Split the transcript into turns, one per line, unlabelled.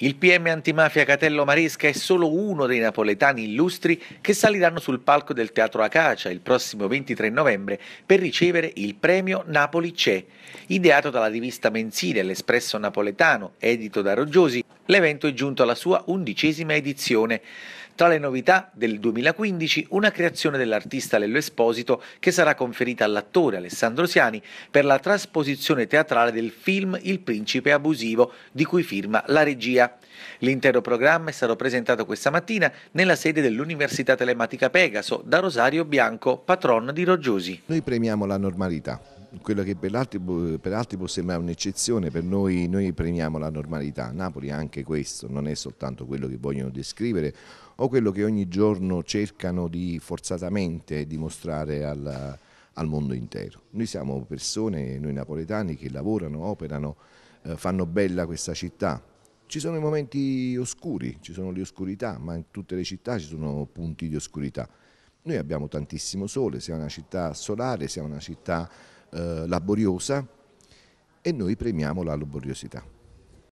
Il PM antimafia Catello Maresca è solo uno dei napoletani illustri che saliranno sul palco del Teatro Acacia il prossimo 23 novembre per ricevere il premio Napoli C'è. Ideato dalla rivista mensile L'Espresso Napoletano, edito da Roggiosi, l'evento è giunto alla sua undicesima edizione. Tra le novità del 2015 una creazione dell'artista Lello Esposito che sarà conferita all'attore Alessandro Siani per la trasposizione teatrale del film Il principe abusivo di cui firma la regia. L'intero programma è stato presentato questa mattina nella sede dell'Università Telematica Pegaso da Rosario Bianco, patron di Roggiosi.
Noi premiamo la normalità quello che per altri, per altri, può sembrare un'eccezione, per noi, noi premiamo la normalità. Napoli è anche questo, non è soltanto quello che vogliono descrivere o quello che ogni giorno cercano di forzatamente dimostrare alla, al mondo intero. Noi siamo persone, noi napoletani, che lavorano, operano, eh, fanno bella questa città. Ci sono i momenti oscuri, ci sono le oscurità, ma in tutte le città ci sono punti di oscurità. Noi abbiamo tantissimo sole, siamo una città solare, siamo una città eh, laboriosa e noi premiamo la laboriosità.